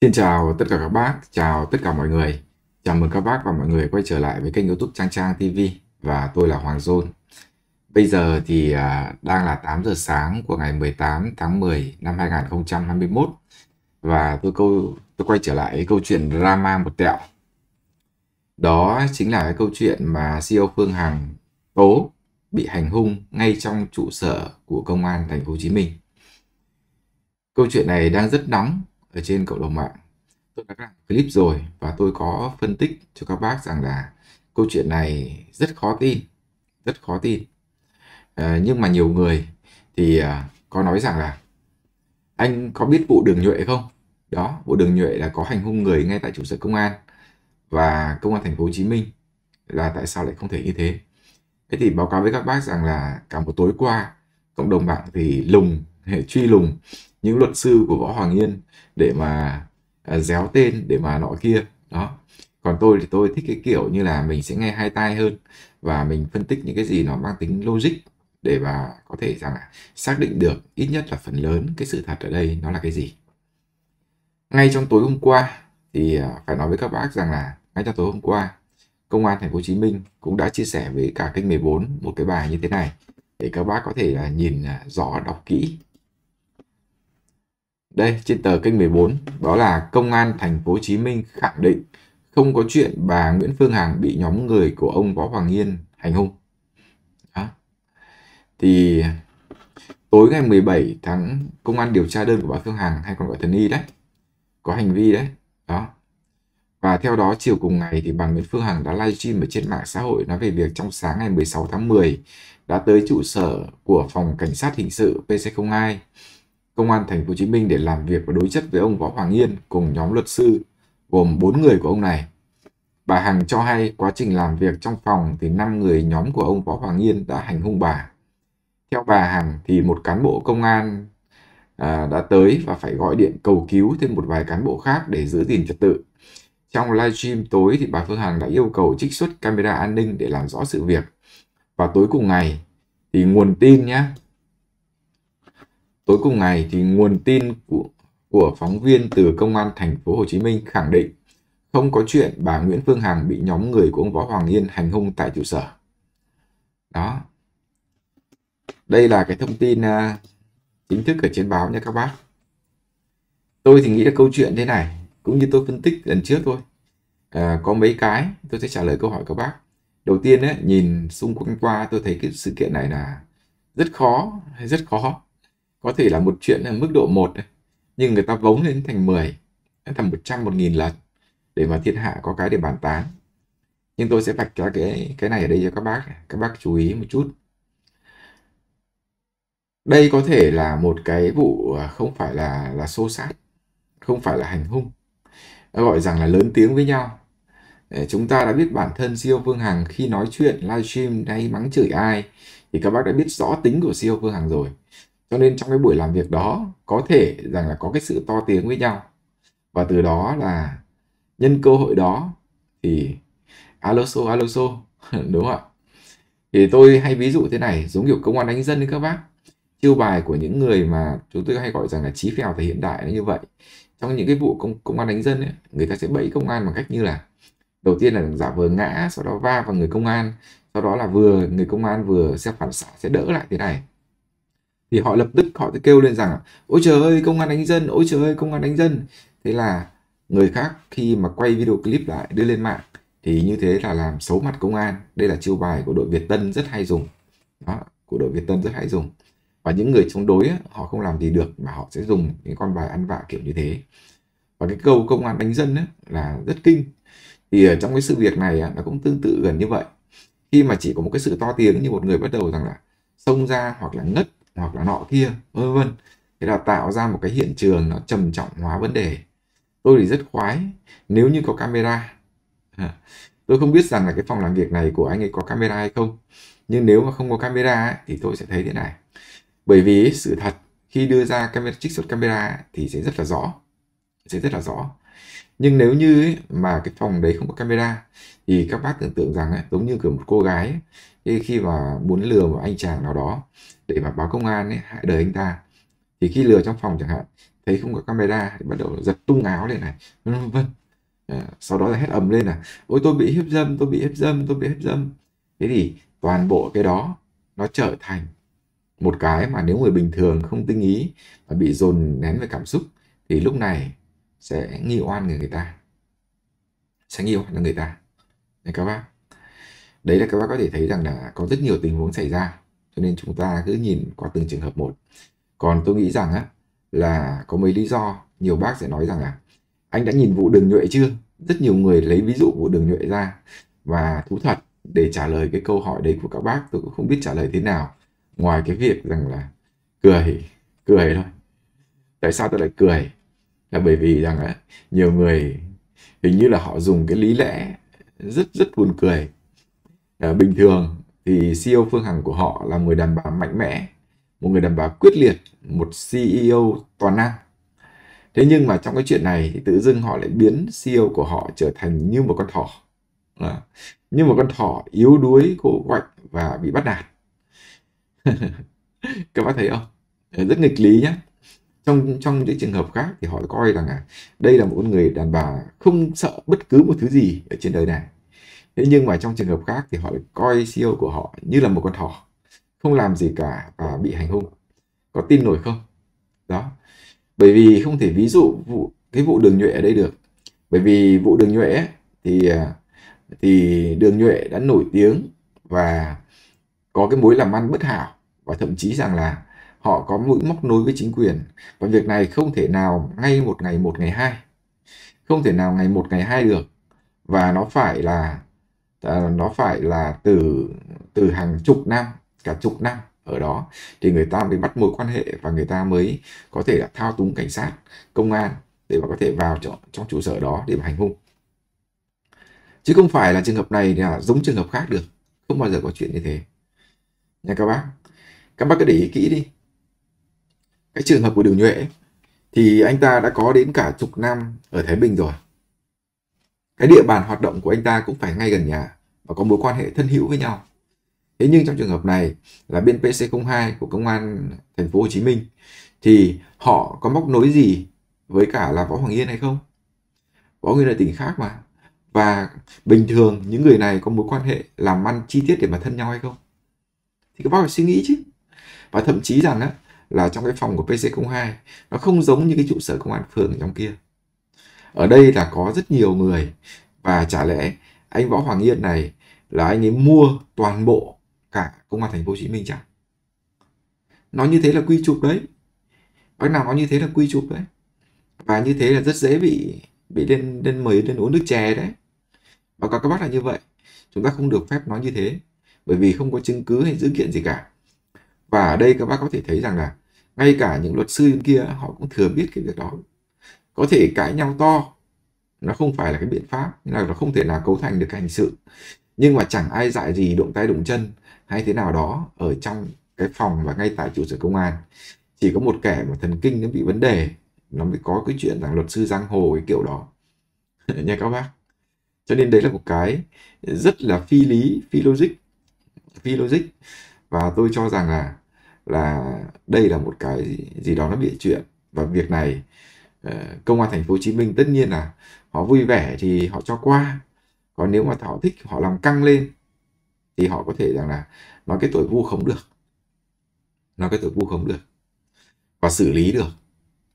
Xin chào tất cả các bác, chào tất cả mọi người. Chào mừng các bác và mọi người quay trở lại với kênh youtube Trang Trang TV và tôi là Hoàng Dôn. Bây giờ thì à, đang là 8 giờ sáng của ngày 18 tháng 10 năm 2021 và tôi câu tôi quay trở lại câu chuyện drama một tẹo. Đó chính là cái câu chuyện mà CEO Phương Hằng tố bị hành hung ngay trong trụ sở của công an thành phố Hồ Chí Minh. Câu chuyện này đang rất nóng ở trên cộng đồng mạng tôi đã làm clip rồi và tôi có phân tích cho các bác rằng là câu chuyện này rất khó tin rất khó tin à, nhưng mà nhiều người thì à, có nói rằng là anh có biết vụ đường nhuệ không đó vụ đường nhuệ là có hành hung người ngay tại trụ sở công an và công an thành phố hồ chí minh là tại sao lại không thể như thế thế thì báo cáo với các bác rằng là cả một tối qua cộng đồng mạng thì lùng để truy lùng những luật sư của võ hoàng yên để mà à, déo tên để mà nọ kia đó còn tôi thì tôi thích cái kiểu như là mình sẽ nghe hai tai hơn và mình phân tích những cái gì nó mang tính logic để mà có thể rằng là xác định được ít nhất là phần lớn cái sự thật ở đây nó là cái gì ngay trong tối hôm qua thì à, phải nói với các bác rằng là ngay trong tối hôm qua công an thành phố Hồ Chí Minh cũng đã chia sẻ với cả kênh 14 một cái bài như thế này để các bác có thể là nhìn à, rõ đọc kỹ đây, trên tờ kênh 14, đó là Công an thành phố Hồ Chí Minh khẳng định không có chuyện bà Nguyễn Phương Hằng bị nhóm người của ông Võ Hoàng Yên hành hung. Đó. Thì tối ngày 17 tháng công an điều tra đơn của bà Phương Hằng hay còn gọi thần y đấy, có hành vi đấy. Đó. Và theo đó chiều cùng ngày thì bà Nguyễn Phương Hằng đã livestream ở trên mạng xã hội nói về việc trong sáng ngày 16 tháng 10 đã tới trụ sở của phòng cảnh sát hình sự PC02 công an thành phố Hồ Chí Minh để làm việc và đối chất với ông Võ Hoàng Yên cùng nhóm luật sư gồm 4 người của ông này. Bà Hằng cho hay quá trình làm việc trong phòng thì 5 người nhóm của ông Võ Hoàng Yên đã hành hung bà. Theo bà Hằng thì một cán bộ công an à, đã tới và phải gọi điện cầu cứu thêm một vài cán bộ khác để giữ gìn trật tự. Trong livestream tối thì bà Phương Hằng đã yêu cầu trích xuất camera an ninh để làm rõ sự việc. Và tối cùng ngày thì nguồn tin nhé Tối cùng ngày thì nguồn tin của của phóng viên từ công an thành phố Hồ Chí Minh khẳng định không có chuyện bà Nguyễn Phương Hằng bị nhóm người của ông Võ Hoàng Yên hành hung tại trụ sở. Đó. Đây là cái thông tin à, chính thức ở trên báo nha các bác. Tôi thì nghĩ là câu chuyện thế này, cũng như tôi phân tích lần trước thôi. À, có mấy cái tôi sẽ trả lời câu hỏi các bác. Đầu tiên ấy, nhìn xung quanh qua tôi thấy cái sự kiện này là rất khó, hay rất khó có thể là một chuyện ở mức độ 1 nhưng người ta vống lên thành 10 thành 100 một nghìn lần để mà thiên hạ có cái để bàn tán nhưng tôi sẽ vạch ra cái cái này ở đây cho các bác các bác chú ý một chút đây có thể là một cái vụ à, không phải là là xô sát không phải là hành hung gọi rằng là lớn tiếng với nhau chúng ta đã biết bản thân siêu phương hằng khi nói chuyện livestream hay mắng chửi ai thì các bác đã biết rõ tính của siêu phương hằng rồi cho nên trong cái buổi làm việc đó có thể rằng là có cái sự to tiếng với nhau và từ đó là nhân cơ hội đó thì aloso aloso đúng không ạ thì tôi hay ví dụ thế này giống kiểu công an đánh dân đấy các bác chiêu bài của những người mà chúng tôi hay gọi rằng là trí phèo thời hiện đại nó như vậy trong những cái vụ công công an đánh dân ấy, người ta sẽ bẫy công an bằng cách như là đầu tiên là giả vờ ngã sau đó va vào người công an sau đó là vừa người công an vừa sẽ phản xạ sẽ đỡ lại thế này thì họ lập tức họ sẽ kêu lên rằng ôi trời ơi công an đánh dân ôi trời ơi công an đánh dân thế là người khác khi mà quay video clip lại đưa lên mạng thì như thế là làm xấu mặt công an đây là chiêu bài của đội Việt Tân rất hay dùng đó của đội Việt Tân rất hay dùng và những người chống đối họ không làm gì được mà họ sẽ dùng những con bài ăn vạ kiểu như thế và cái câu công an đánh dân ấy, là rất kinh thì ở trong cái sự việc này nó cũng tương tự gần như vậy khi mà chỉ có một cái sự to tiếng như một người bắt đầu rằng là xông ra hoặc là ngất hoặc là nọ kia vân vân thế là tạo ra một cái hiện trường nó trầm trọng hóa vấn đề tôi thì rất khoái nếu như có camera à, tôi không biết rằng là cái phòng làm việc này của anh ấy có camera hay không nhưng nếu mà không có camera thì tôi sẽ thấy thế này bởi vì sự thật khi đưa ra camera trích xuất camera thì sẽ rất là rõ sẽ rất là rõ nhưng nếu như ấy, mà cái phòng đấy không có camera thì các bác tưởng tượng rằng ấy, giống như kiểu một cô gái ấy, khi mà muốn lừa một anh chàng nào đó để mà báo công an ấy, hại đời anh ta thì khi lừa trong phòng chẳng hạn thấy không có camera thì bắt đầu giật tung áo lên này vân vân ờ, sau đó là hét ầm lên là ôi tôi bị hiếp dâm tôi bị hiếp dâm tôi bị hiếp dâm thế thì toàn bộ cái đó nó trở thành một cái mà nếu người bình thường không tinh ý mà bị dồn nén về cảm xúc thì lúc này sẽ nghi oan người người ta sẽ nghi oan người ta đấy các bác đấy là các bác có thể thấy rằng là có rất nhiều tình huống xảy ra cho nên chúng ta cứ nhìn qua từng trường hợp một còn tôi nghĩ rằng á là có mấy lý do nhiều bác sẽ nói rằng là anh đã nhìn vụ đường nhuệ chưa rất nhiều người lấy ví dụ vụ đường nhuệ ra và thú thật để trả lời cái câu hỏi đấy của các bác tôi cũng không biết trả lời thế nào ngoài cái việc rằng là cười cười thôi tại sao tôi lại cười là bởi vì rằng á, nhiều người hình như là họ dùng cái lý lẽ rất rất buồn cười à, bình thường thì CEO Phương Hằng của họ là người đàn bà mạnh mẽ một người đàn bà quyết liệt một CEO toàn năng thế nhưng mà trong cái chuyện này thì tự dưng họ lại biến CEO của họ trở thành như một con thỏ à, như một con thỏ yếu đuối cổ quạnh và bị bắt nạt các bác thấy không rất nghịch lý nhé trong trong những trường hợp khác thì họ coi rằng là đây là một con người đàn bà không sợ bất cứ một thứ gì ở trên đời này thế nhưng mà trong trường hợp khác thì họ coi CEO của họ như là một con thỏ không làm gì cả và bị hành hung có tin nổi không đó bởi vì không thể ví dụ vụ cái vụ đường nhuệ ở đây được bởi vì vụ đường nhuệ thì à, thì đường nhuệ đã nổi tiếng và có cái mối làm ăn bất hảo và thậm chí rằng là họ có mũi móc nối với chính quyền và việc này không thể nào ngay một ngày một ngày hai không thể nào ngày một ngày hai được và nó phải là à, nó phải là từ từ hàng chục năm cả chục năm ở đó thì người ta mới bắt mối quan hệ và người ta mới có thể là thao túng cảnh sát công an để mà có thể vào trong, trong trụ sở đó để mà hành hung chứ không phải là trường hợp này là giống trường hợp khác được không bao giờ có chuyện như thế nha các bác các bác cứ để ý kỹ đi cái trường hợp của Đường Nhuệ thì anh ta đã có đến cả chục năm ở Thái Bình rồi. Cái địa bàn hoạt động của anh ta cũng phải ngay gần nhà và có mối quan hệ thân hữu với nhau. Thế nhưng trong trường hợp này là bên PC02 của công an thành phố Hồ Chí Minh thì họ có móc nối gì với cả là Võ Hoàng Yên hay không? Võ nguyên Yên là tỉnh khác mà. Và bình thường những người này có mối quan hệ làm ăn chi tiết để mà thân nhau hay không? Thì các bác phải suy nghĩ chứ. Và thậm chí rằng á, là trong cái phòng của PC02 nó không giống như cái trụ sở công an phường trong kia ở đây là có rất nhiều người và chả lẽ anh võ hoàng yên này là anh ấy mua toàn bộ cả công an thành phố hồ chí minh chẳng nó như thế là quy chụp đấy bác nào nó như thế là quy chụp đấy và như thế là rất dễ bị bị lên lên mời lên uống nước chè đấy và các bác là như vậy chúng ta không được phép nói như thế bởi vì không có chứng cứ hay dữ kiện gì cả và ở đây các bác có thể thấy rằng là ngay cả những luật sư kia họ cũng thừa biết cái việc đó có thể cãi nhau to nó không phải là cái biện pháp nên là nó không thể là cấu thành được cái hình sự nhưng mà chẳng ai dạy gì động tay động chân hay thế nào đó ở trong cái phòng và ngay tại trụ sở công an chỉ có một kẻ mà thần kinh nó bị vấn đề nó mới có cái chuyện rằng luật sư giang hồ cái kiểu đó nha các bác cho nên đấy là một cái rất là phi lý phi logic phi logic và tôi cho rằng là là đây là một cái gì, gì đó nó bị chuyện và việc này ờ, công an thành phố Hồ Chí Minh tất nhiên là họ vui vẻ thì họ cho qua còn nếu mà họ thích họ làm căng lên thì họ có thể rằng là nói cái tuổi vu không được nói cái tuổi vu không được và xử lý được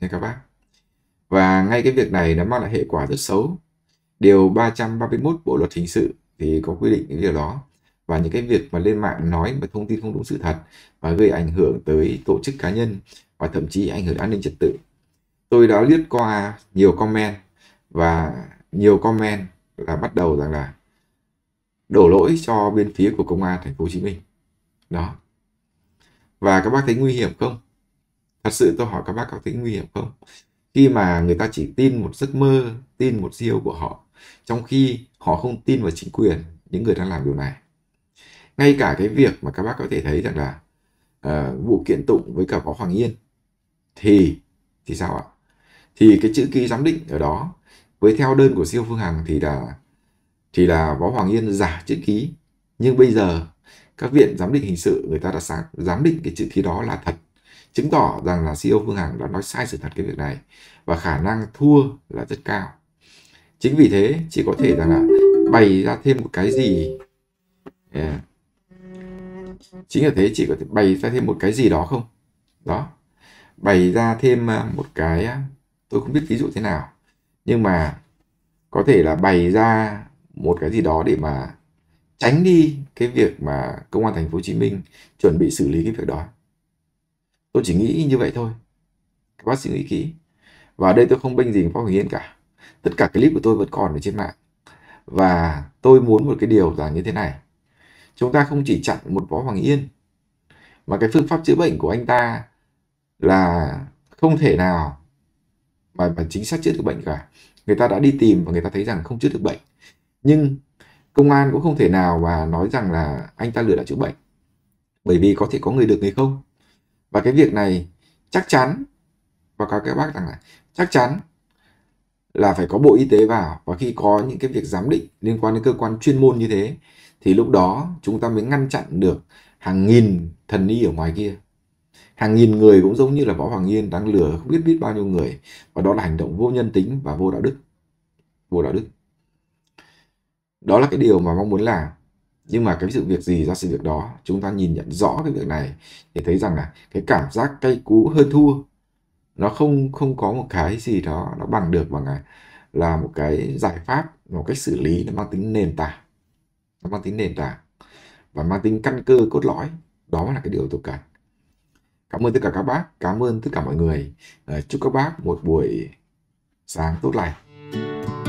nha các bác và ngay cái việc này nó mang lại hệ quả rất xấu điều 331 bộ luật hình sự thì có quy định những điều đó và những cái việc mà lên mạng nói mà thông tin không đúng sự thật và gây ảnh hưởng tới tổ chức cá nhân và thậm chí ảnh hưởng an ninh trật tự. Tôi đã liếc qua nhiều comment và nhiều comment là bắt đầu rằng là đổ lỗi cho bên phía của công an thành phố Hồ Chí Minh. Đó. Và các bác thấy nguy hiểm không? Thật sự tôi hỏi các bác có thấy nguy hiểm không? Khi mà người ta chỉ tin một giấc mơ, tin một siêu của họ, trong khi họ không tin vào chính quyền, những người đang làm điều này ngay cả cái việc mà các bác có thể thấy rằng là uh, vụ kiện tụng với cả võ hoàng yên thì thì sao ạ thì cái chữ ký giám định ở đó với theo đơn của siêu phương hằng thì là thì là võ hoàng yên giả chữ ký nhưng bây giờ các viện giám định hình sự người ta đã sáng giám định cái chữ ký đó là thật chứng tỏ rằng là CEO Phương Hằng đã nói sai sự thật cái việc này và khả năng thua là rất cao. Chính vì thế chỉ có thể rằng là bày ra thêm một cái gì yeah, ờ, chính là thế chị có thể bày ra thêm một cái gì đó không đó bày ra thêm à, một cái à, tôi không biết ví dụ thế nào nhưng mà có thể là bày ra một cái gì đó để mà tránh đi cái việc mà công an thành phố Hồ Chí Minh chuẩn bị xử lý cái việc đó tôi chỉ nghĩ như vậy thôi các bác sĩ nghĩ kỹ và ở đây tôi không bênh gì Phó Hoàng Yên cả tất cả clip của tôi vẫn còn ở trên mạng và tôi muốn một cái điều là như thế này chúng ta không chỉ chặn một võ hoàng yên mà cái phương pháp chữa bệnh của anh ta là không thể nào mà mà chính xác chữa được bệnh cả người ta đã đi tìm và người ta thấy rằng không chữa được bệnh nhưng công an cũng không thể nào mà nói rằng là anh ta lừa đảo chữa bệnh bởi vì có thể có người được người không và cái việc này chắc chắn và các các bác rằng là chắc chắn là phải có bộ y tế vào và khi có những cái việc giám định liên quan đến cơ quan chuyên môn như thế thì lúc đó chúng ta mới ngăn chặn được hàng nghìn thần y ở ngoài kia hàng nghìn người cũng giống như là võ hoàng yên đang lừa không biết biết bao nhiêu người và đó là hành động vô nhân tính và vô đạo đức vô đạo đức đó là cái điều mà mong muốn làm nhưng mà cái sự việc gì ra sự việc đó chúng ta nhìn nhận rõ cái việc này để thấy rằng là cái cảm giác cay cú hơn thua nó không không có một cái gì đó nó bằng được bằng là, là một cái giải pháp một cách xử lý nó mang tính nền tảng nó mang tính nền tảng và mang tính căn cơ cốt lõi đó là cái điều tôi cần cảm ơn tất cả các bác cảm ơn tất cả mọi người ờ, chúc các bác một buổi sáng tốt lành